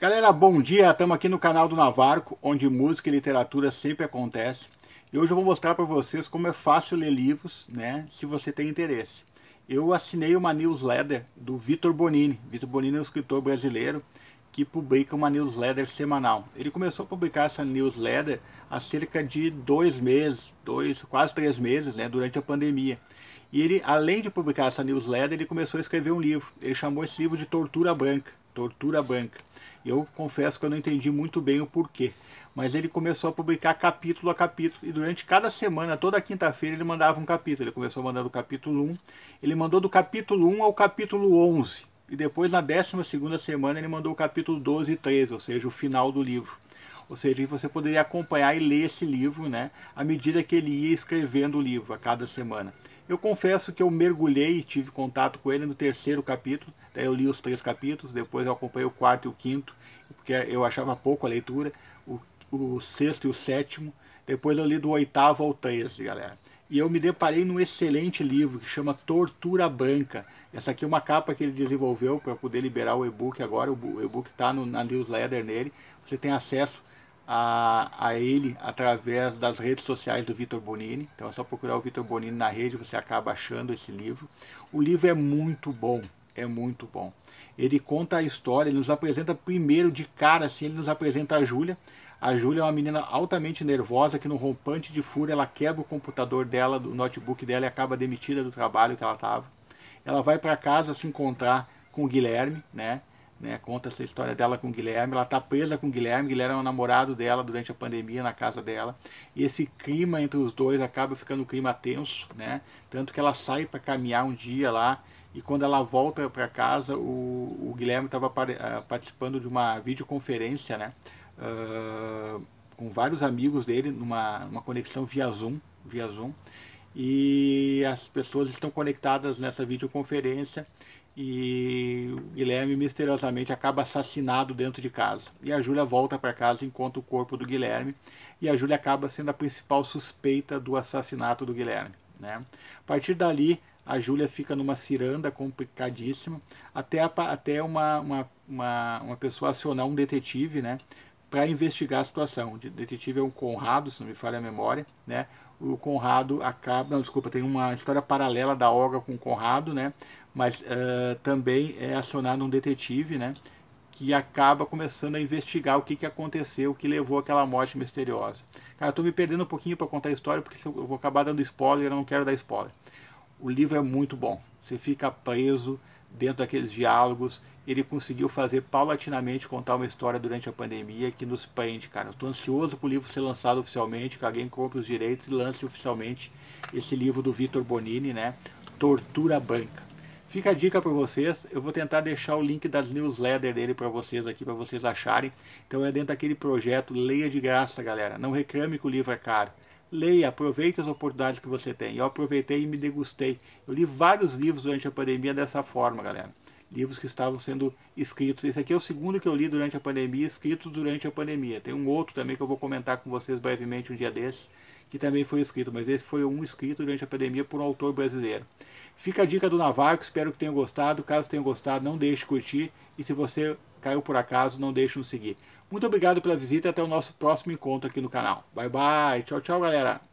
Galera, bom dia! Estamos aqui no canal do Navarco, onde música e literatura sempre acontece. E hoje eu vou mostrar para vocês como é fácil ler livros, né? Se você tem interesse. Eu assinei uma newsletter do Vitor Bonini. Vitor Bonini é um escritor brasileiro que publica uma newsletter semanal. Ele começou a publicar essa newsletter há cerca de dois meses, dois, quase três meses, né? Durante a pandemia. E ele, além de publicar essa newsletter, ele começou a escrever um livro. Ele chamou esse livro de Tortura Branca. Tortura Branca. Eu confesso que eu não entendi muito bem o porquê, mas ele começou a publicar capítulo a capítulo e durante cada semana, toda quinta-feira, ele mandava um capítulo. Ele começou mandando o capítulo 1, ele mandou do capítulo 1 ao capítulo 11. E depois, na 12 semana, ele mandou o capítulo 12 e 13, ou seja, o final do livro. Ou seja, você poderia acompanhar e ler esse livro né, à medida que ele ia escrevendo o livro a cada semana. Eu confesso que eu mergulhei e tive contato com ele no terceiro capítulo. Daí eu li os três capítulos, depois eu acompanhei o quarto e o quinto, porque eu achava pouco a leitura. O o sexto e o sétimo. Depois eu li do oitavo ao treze, galera. E eu me deparei num excelente livro que chama Tortura Branca. Essa aqui é uma capa que ele desenvolveu para poder liberar o e-book agora. O e-book está na newsletter nele. Você tem acesso a, a, ele através das redes sociais do Vitor Bonini. Então é só procurar o Vitor Bonini na rede, você acaba achando esse livro. O livro é muito bom, é muito bom. Ele conta a história, ele nos apresenta primeiro de cara, assim, ele nos apresenta a Júlia. A Júlia é uma menina altamente nervosa que, no rompante de fúria, ela quebra o computador dela, do notebook dela e acaba demitida do trabalho que ela estava. Ela vai para casa se encontrar com o Guilherme, né? Né, conta essa história dela com o Guilherme. Ela está presa com o Guilherme. Guilherme é o namorado dela durante a pandemia na casa dela. E esse clima entre os dois acaba ficando um clima tenso, né? Tanto que ela sai para caminhar um dia lá e quando ela volta para casa, o, o Guilherme estava ah, participando de uma videoconferência, né? uh, com vários amigos dele numa, uma conexão via Zoom, via Zoom. E as pessoas estão conectadas nessa videoconferência e Guilherme misteriosamente acaba assassinado dentro de casa. E a Júlia volta para casa e encontra o corpo do Guilherme. E a Júlia acaba sendo a principal suspeita do assassinato do Guilherme. Né? A partir dali, a Júlia fica numa ciranda complicadíssima, até, a, até uma, uma, uma, uma pessoa acionar um detetive, né? para investigar a situação. O detetive é um Conrado, se não me falha a memória, né? O Conrado acaba, não, desculpa, tem uma história paralela da Olga com o Conrado, né? Mas uh, também é acionado um detetive, né? Que acaba começando a investigar o que, que aconteceu, o que levou aquela morte misteriosa. Cara, eu tô me perdendo um pouquinho para contar a história, porque eu vou acabar dando spoiler, eu não quero dar spoiler. O livro é muito bom. Você fica preso dentro daqueles diálogos, ele conseguiu fazer paulatinamente contar uma história durante a pandemia que nos prende, cara. Eu tô ansioso pro livro ser lançado oficialmente, que alguém compre os direitos e lance oficialmente esse livro do Vitor Bonini, né? Tortura Branca. Fica a dica para vocês, eu vou tentar deixar o link das newsletters dele para vocês aqui, para vocês acharem. Então é dentro daquele projeto Leia de Graça, galera. Não reclame que o livro é caro leia, aproveite as oportunidades que você tem. Eu aproveitei e me degustei. Eu li vários livros durante a pandemia dessa forma, galera. Livros que estavam sendo escritos. Esse aqui é o segundo que eu li durante a pandemia, escrito durante a pandemia. Tem um outro também que eu vou comentar com vocês brevemente um dia desses, que também foi escrito, mas esse foi um escrito durante a pandemia por um autor brasileiro. Fica a dica do Navarro. espero que tenham gostado. Caso tenham gostado, não deixe de curtir. E se você caiu por acaso, não deixe nos seguir. Muito obrigado pela visita até o nosso próximo encontro aqui no canal. Bye bye, tchau, tchau, galera.